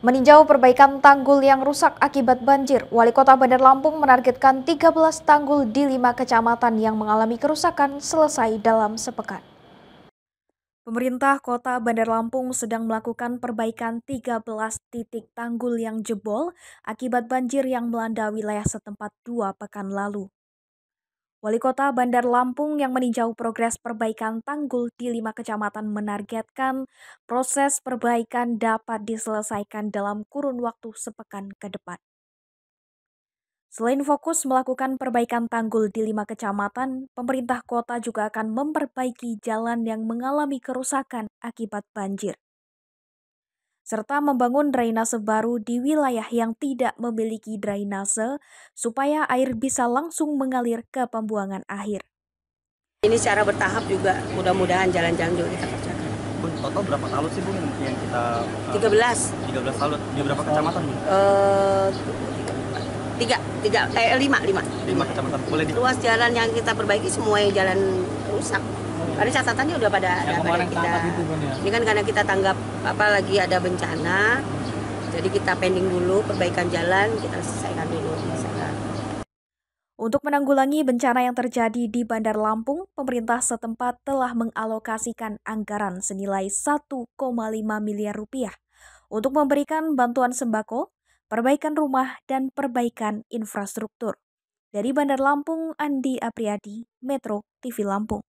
Meninjau perbaikan tanggul yang rusak akibat banjir, Wali Kota Bandar Lampung menargetkan 13 tanggul di lima kecamatan yang mengalami kerusakan selesai dalam sepekan. Pemerintah Kota Bandar Lampung sedang melakukan perbaikan 13 titik tanggul yang jebol akibat banjir yang melanda wilayah setempat dua pekan lalu. Wali Kota Bandar Lampung yang meninjau progres perbaikan tanggul di lima kecamatan menargetkan proses perbaikan dapat diselesaikan dalam kurun waktu sepekan ke depan. Selain fokus melakukan perbaikan tanggul di lima kecamatan, pemerintah kota juga akan memperbaiki jalan yang mengalami kerusakan akibat banjir serta membangun drainase baru di wilayah yang tidak memiliki drainase supaya air bisa langsung mengalir ke pembuangan akhir. Ini secara bertahap juga mudah-mudahan jalan-jalan juga kita kerjakan. Bu, total berapa salut sih Bu yang kita... Uh, 13. 13 salut. Di berapa kecamatan Bu? Uh, eh, tiga, tiga, eh lima, lima. Lima kecamatan. Boleh di... Luas jalan yang kita perbaiki semua yang jalan rusak karena catatannya udah pada ada pada kita itu kan ya? ini kan karena kita tanggap apa lagi ada bencana jadi kita pending dulu perbaikan jalan kita selesaikan dulu Untuk menanggulangi bencana yang terjadi di Bandar Lampung, pemerintah setempat telah mengalokasikan anggaran senilai 1,5 miliar rupiah untuk memberikan bantuan sembako, perbaikan rumah, dan perbaikan infrastruktur. Dari Bandar Lampung, Andi Apriyadi, Metro TV Lampung.